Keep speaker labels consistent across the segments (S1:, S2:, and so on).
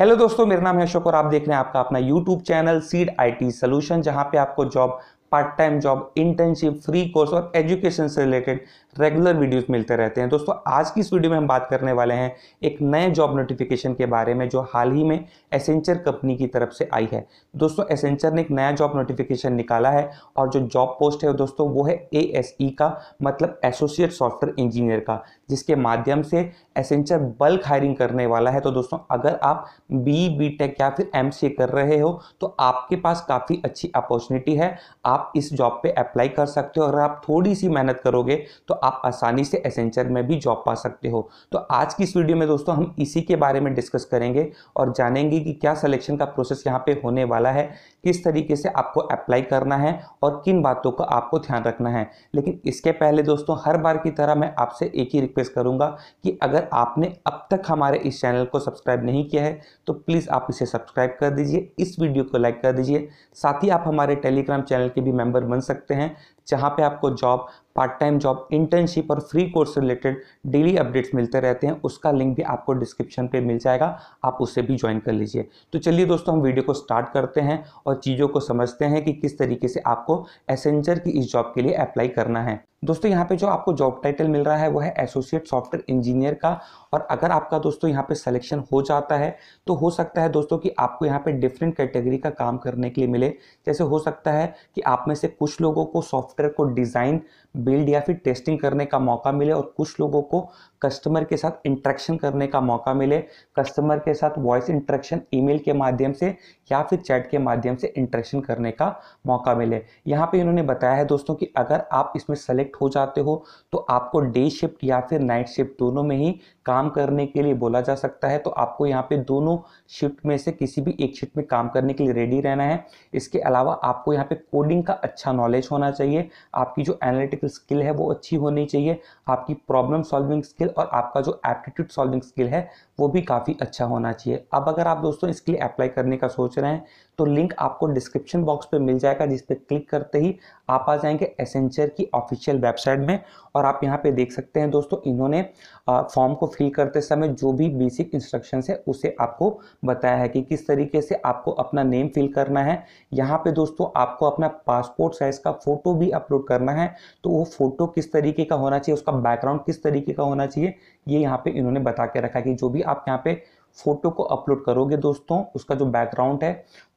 S1: hello दोस्तों मेरा नाम है अशोक और आप देख रहे हैं आपका अपना YouTube channel seed IT solution जहां पे आपको job part time job internship free course और एजुकेशन से रिलेटेड रेगुलर वीडियोस मिलते रहते हैं दोस्तों आज की इस वीडियो में हम बात करने वाले हैं एक नए जॉब नोटिफिकेशन के बारे में जो हाल ही में एसेंचर कंपनी की तरफ से आई है दोस्तों एसेंचर ने एक नया जॉब नोटिफिकेशन निकाला है और जो जॉब पोस्ट है दोस्तों वो है ए e का मतलब एसोसिएट सॉफ्टवेयर इंजीनियर का जिसके माध्यम से एसेंचर बल्क हायरिंग करने वाला है तो दोस्तों अगर आप बी बी टेक या फिर एम कर रहे हो तो आपके पास काफ़ी अच्छी अपॉर्चुनिटी है आप आप इस जॉब पे अप्लाई कर सकते हो अगर आप थोड़ी सी मेहनत करोगे तो आप आसानी से एसेंचर में भी जॉब पा सकते हो तो आज की इस वीडियो में दोस्तों हम इसी के बारे में डिस्कस करेंगे और जानेंगे कि क्या सिलेक्शन का प्रोसेस यहाँ पे होने वाला है किस तरीके से आपको अप्लाई करना है और किन बातों का आपको ध्यान रखना है लेकिन इसके पहले दोस्तों हर बार की तरह मैं आपसे एक ही रिक्वेस्ट करूँगा कि अगर आपने अब तक हमारे इस चैनल को सब्सक्राइब नहीं किया है तो प्लीज़ आप इसे सब्सक्राइब कर दीजिए इस वीडियो को लाइक कर दीजिए साथ ही आप हमारे टेलीग्राम चैनल के भी मेंबर बन सकते हैं जहाँ पे आपको job part time job internship और free course related daily updates मिलते रहते हैं उसका लिंक भी आपको डिस्क्रिप्शन पे मिल जाएगा आप उससे भी ज्वाइन कर लीजिए तो चलिए दोस्तों हम वीडियो को स्टार्ट करते हैं और चीज़ों को समझते हैं कि किस तरीके से आपको एसेंजर की इस जॉब के लिए अप्लाई करना है दोस्तों यहाँ पे जो आपको जॉब टाइटल मिल रहा है वो है एसोसिएट सॉफ्टवेयर इंजीनियर का और अगर आपका दोस्तों यहाँ पे सिलेक्शन हो जाता है तो हो सकता है दोस्तों कि आपको यहाँ पे डिफरेंट कैटेगरी का काम करने के लिए मिले जैसे हो सकता है कि आप में से कुछ लोगों को सॉफ्टवेयर सॉफ्टवेयर को डिज़ाइन बिल्ड या फिर टेस्टिंग करने का मौका मिले और कुछ लोगों को कस्टमर के साथ इंट्रैक्शन करने का मौका मिले कस्टमर के साथ वॉइस इंट्रैक्शन ईमेल के माध्यम से या फिर चैट के माध्यम से इंट्रैक्शन करने का मौका मिले यहाँ पे इन्होंने बताया है दोस्तों कि अगर आप इसमें सेलेक्ट हो जाते हो तो आपको डे शिफ्ट या फिर नाइट शिफ्ट दोनों में ही काम करने के लिए बोला जा सकता है तो आपको यहाँ पे दोनों शिफ्ट में से किसी भी एक शिफ्ट में काम करने के लिए रेडी रहना है इसके अलावा आपको यहाँ पे कोडिंग का अच्छा नॉलेज होना चाहिए चाहिए आपकी जो एनालिटिकल स्किल है वो अच्छी होनी चाहिए आपकी प्रॉब्लम सॉल्विंग स्किल और आपका जो एप्टीट्यूड सॉल्विंग स्किल है वो भी काफ़ी अच्छा होना चाहिए अब अगर आप दोस्तों इसके लिए अप्लाई करने का सोच रहे हैं तो लिंक आपको डिस्क्रिप्शन बॉक्स पर मिल जाएगा जिस पर क्लिक करते ही आप आ जाएंगे एसेंचर की ऑफिशियल वेबसाइट में और आप यहाँ पर देख सकते हैं दोस्तों इन्होंने फॉर्म को फिल करते समय जो भी बेसिक इंस्ट्रक्शन है उसे आपको बताया है कि किस तरीके से आपको अपना नेम फिल करना है यहाँ पे दोस्तों आपको अपना पासपोर्ट साइज का फोटो भी भी अपलोड करना है तो वो फोटो किस तरीके का होना चाहिए उसका बैकग्राउंड किस तरीके का होना चाहिए ये यहाँ पे इन्होंने बता के रखा है कि जो भी आप यहाँ पे फोटो को अपलोड करोगे दोस्तों उसका जो बैकग्राउंड है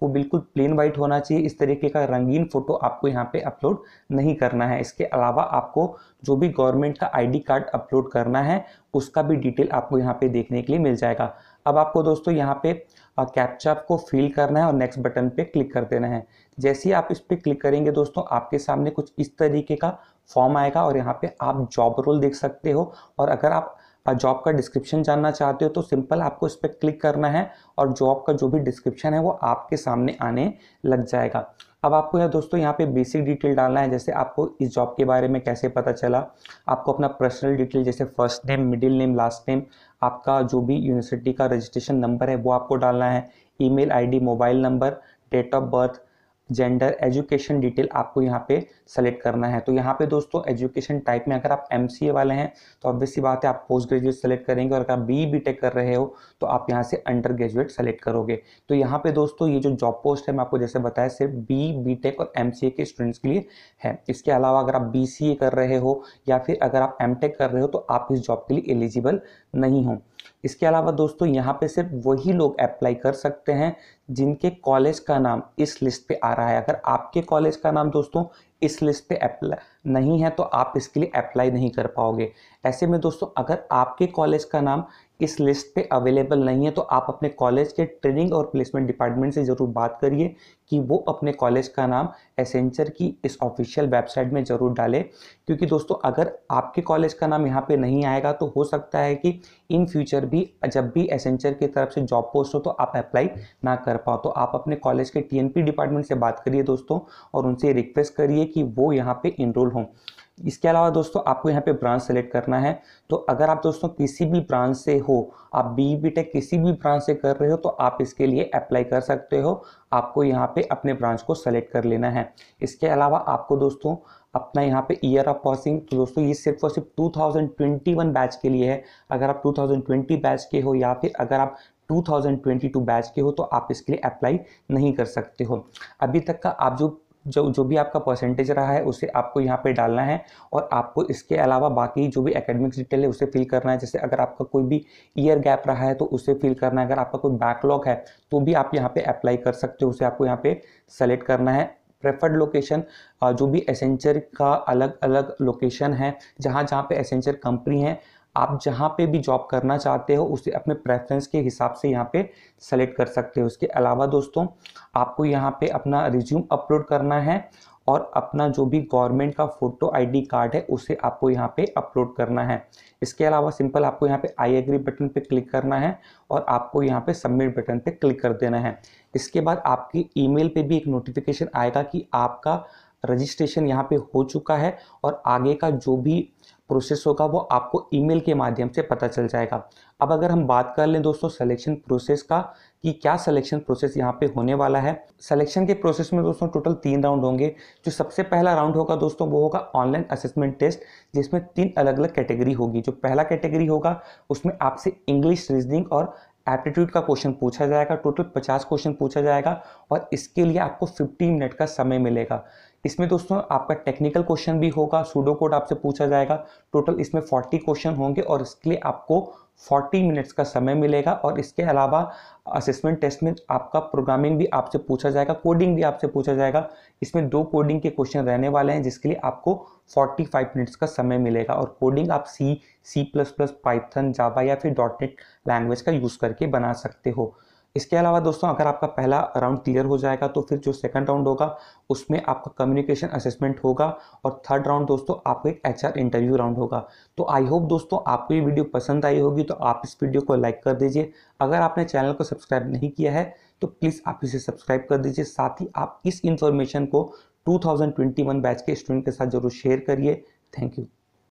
S1: वो बिल्कुल प्लेन वाइट होना चाहिए इस तरीके का रंगीन फोटो आपको यहाँ पे अपलोड नहीं करना है इसके अलावा आपको जो भी गवर्नमेंट का आईडी कार्ड अपलोड करना है उसका भी डिटेल आपको यहाँ पे देखने के लिए मिल जाएगा अब आपको दोस्तों यहाँ पे कैप्चा को फिल करना है और नेक्स्ट बटन पे क्लिक कर देना है जैसे ही आप इस पर क्लिक करेंगे दोस्तों आपके सामने कुछ इस तरीके का फॉर्म आएगा और यहाँ पे आप जॉब रोल देख सकते हो और अगर आप जॉब का डिस्क्रिप्शन जानना चाहते हो तो सिंपल आपको इस पर क्लिक करना है और जॉब का जो भी डिस्क्रिप्शन है वो आपके सामने आने लग जाएगा अब आपको यार दोस्तों यहाँ पे बेसिक डिटेल डालना है जैसे आपको इस जॉब के बारे में कैसे पता चला आपको अपना पर्सनल डिटेल जैसे first name middle name last name आपका जो भी यूनिवर्सिटी का रजिस्ट्रेशन नंबर है वो आपको डालना है email ID mobile number date of birth gender education detail आपको यहाँ पे सेलेक्ट करना है तो यहाँ पे दोस्तों एजुकेशन टाइप में अगर आप एम वाले हैं तो ऑब्वियसली बात है आप पोस्ट ग्रेजुएट सेलेक्ट करेंगे और अगर आप बी बी e कर रहे हो तो आप यहाँ से अंडर ग्रेजुएट सेलेक्ट करोगे तो यहाँ पे दोस्तों ये जो जॉब पोस्ट है मैं आपको जैसे बताया सिर्फ बी बी e और एम के स्टूडेंट्स के लिए है इसके अलावा अगर आप बी कर रहे हो या फिर अगर आप एम कर रहे हो तो आप इस जॉब के लिए एलिजिबल नहीं हो इसके अलावा दोस्तों यहाँ पे सिर्फ वही लोग अप्लाई कर सकते हैं जिनके कॉलेज का नाम इस लिस्ट पे आ रहा है अगर आपके कॉलेज का नाम दोस्तों इस लिस्ट पे अप्लाई नहीं है तो आप इसके लिए अप्लाई नहीं कर पाओगे ऐसे में दोस्तों अगर आपके कॉलेज का नाम इस लिस्ट पे अवेलेबल नहीं है तो आप अपने कॉलेज के ट्रेनिंग और प्लेसमेंट डिपार्टमेंट से ज़रूर बात करिए कि वो अपने कॉलेज का नाम एसेंचर की इस ऑफिशियल वेबसाइट में ज़रूर डालें क्योंकि दोस्तों अगर आपके कॉलेज का नाम यहाँ पे नहीं आएगा तो हो सकता है कि इन फ्यूचर भी जब भी एसेंचर की तरफ से जॉब पोस्ट हो तो आप अप्लाई ना कर पाओ तो आप अपने कॉलेज के टी डिपार्टमेंट से बात करिए दोस्तों और उनसे रिक्वेस्ट करिए कि वो यहाँ पर इनरोल हों इसके अलावा दोस्तों आपको यहाँ पे ब्रांच सेलेक्ट करना है तो अगर आप दोस्तों किसी भी ब्रांच से हो आप बी बी टेक किसी भी ब्रांच से कर रहे हो तो आप इसके लिए अप्लाई कर सकते हो आपको यहाँ पे अपने ब्रांच को सेलेक्ट कर लेना है इसके अलावा आपको दोस्तों अपना यहाँ पे ईयर ऑफ पासिंग तो दोस्तों ये सिर्फ और सिर्फ टू बैच के लिए है अगर आप टू बैच के हो या फिर अगर आप 2022 बैच के हो तो आप इसके लिए अप्लाई नहीं कर सकते हो अभी तक का आप जो जो जो भी आपका परसेंटेज रहा है उसे आपको यहाँ पे डालना है और आपको इसके अलावा बाकी जो भी एकेडमिक डिटेल है उसे फिल करना है जैसे अगर आपका कोई भी ईयर गैप रहा है तो उसे फिल करना है अगर आपका कोई बैकलॉग है तो भी आप यहाँ पे अप्लाई कर सकते हो उसे आपको यहाँ पे सेलेक्ट करना है प्रेफर्ड लोकेशन जो भी एसेंचर का अलग अलग लोकेशन है जहाँ जहाँ पे एसेंचर कंपनी है आप जहाँ पे भी जॉब करना चाहते हो उसे अपने प्रेफरेंस के हिसाब से यहाँ पे सेलेक्ट कर सकते हो उसके अलावा दोस्तों आपको यहाँ पे अपना रिज्यूम अपलोड करना है और अपना जो भी गवर्नमेंट का फ़ोटो आईडी कार्ड है उसे आपको यहाँ पे अपलोड करना है इसके अलावा सिंपल आपको यहाँ पे आई एग्री बटन पे क्लिक करना है और आपको यहाँ पे सबमिट बटन पे क्लिक कर देना है इसके बाद आपकी ईमेल पे भी एक नोटिफिकेशन आएगा कि आपका रजिस्ट्रेशन यहाँ पे हो चुका है और आगे का जो भी प्रोसेस होगा वो आपको ईमेल के माध्यम से पता चल जाएगा अब अगर हम बात कर लें दोस्तों सिलेक्शन प्रोसेस का कि क्या सिलेक्शन प्रोसेस यहाँ पे होने वाला है सिलेक्शन के प्रोसेस में दोस्तों टोटल तीन राउंड होंगे जो सबसे पहला राउंड होगा दोस्तों वो होगा ऑनलाइन असेसमेंट टेस्ट जिसमें तीन अलग अलग कैटेगरी होगी जो पहला कैटेगरी होगा उसमें आपसे इंग्लिश रीजनिंग और एप्टीट्यूड का क्वेश्चन पूछा जाएगा टोटल 50 क्वेश्चन पूछा जाएगा और इसके लिए आपको 15 मिनट का समय मिलेगा इसमें दोस्तों आपका टेक्निकल क्वेश्चन भी होगा सूडो कोड आपसे पूछा जाएगा टोटल इसमें 40 क्वेश्चन होंगे और इसके लिए आपको 40 मिनट्स का समय मिलेगा और इसके अलावा असेसमेंट टेस्ट में आपका प्रोग्रामिंग भी आपसे पूछा जाएगा कोडिंग भी आपसे पूछा जाएगा इसमें दो कोडिंग के क्वेश्चन रहने वाले हैं जिसके लिए आपको 45 मिनट्स का समय मिलेगा और कोडिंग आप C C plus plus Python Java या फिर डॉट नेट लैंग्वेज का यूज़ करके बना सकते हो इसके अलावा दोस्तों अगर आपका पहला राउंड क्लियर हो जाएगा तो फिर जो सेकंड राउंड होगा उसमें आपका कम्युनिकेशन असेसमेंट होगा और थर्ड राउंड दोस्तों आपका एक एचआर इंटरव्यू राउंड होगा तो आई होप दोस्तों आपको ये वीडियो पसंद आई होगी तो आप इस वीडियो को लाइक कर दीजिए अगर आपने चैनल को सब्सक्राइब नहीं किया है तो प्लीज़ आप इसे सब्सक्राइब कर दीजिए साथ ही आप इस इन्फॉर्मेशन को टू बैच के स्टूडेंट के साथ जरूर शेयर करिए थैंक यू